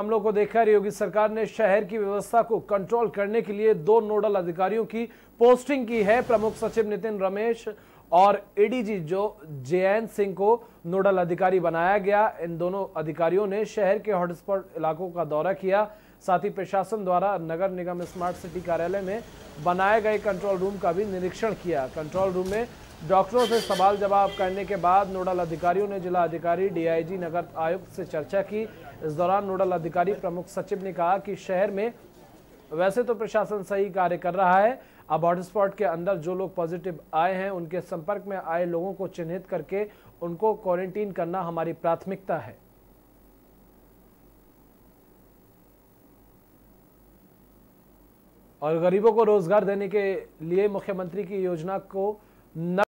हम लोग को देखा है योगी सरकार ने शहर की व्यवस्था को कंट्रोल करने के लिए दो नोडल अधिकारियों की पोस्टिंग की है प्रमुख सचिव नितिन रमेश और एडीजी जो जेएन सिंह को नोडल अधिकारी बनाया गया इन दोनों अधिकारियों ने शहर के हॉटस्पॉट इलाकों का दौरा किया साथ ही प्रशासन द्वारा नगर निगम स्मार्ट सिटी कार्यालय में बनाए गए कंट्रोल रूम का भी निरीक्षण किया कंट्रोल रूम में डॉक्टरों से सवाल जवाब करने के बाद नोडल अधिकारियों ने जिला अधिकारी डीआईजी नगर आयुक्त से चर्चा की इस दौरान नोडल अधिकारी प्रमुख सचिव ने कहा कि शहर में वैसे तो प्रशासन सही कार्य कर रहा है अब हॉटस्पॉट के अंदर जो लोग पॉजिटिव आए हैं उनके संपर्क में आए लोगों को चिन्हित करके उनको क्वारंटीन करना हमारी प्राथमिकता है और गरीबों को रोजगार देने के लिए मुख्यमंत्री की योजना को न